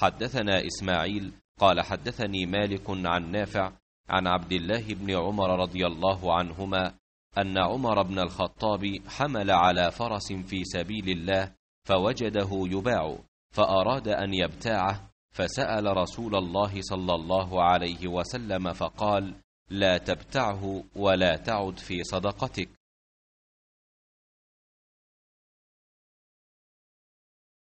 حدثنا إسماعيل قال حدثني مالك عن نافع عن عبد الله بن عمر رضي الله عنهما أن عمر بن الخطاب حمل على فرس في سبيل الله فوجده يباع فأراد أن يبتاعه فسأل رسول الله صلى الله عليه وسلم فقال لا تبتعه ولا تعد في صدقتك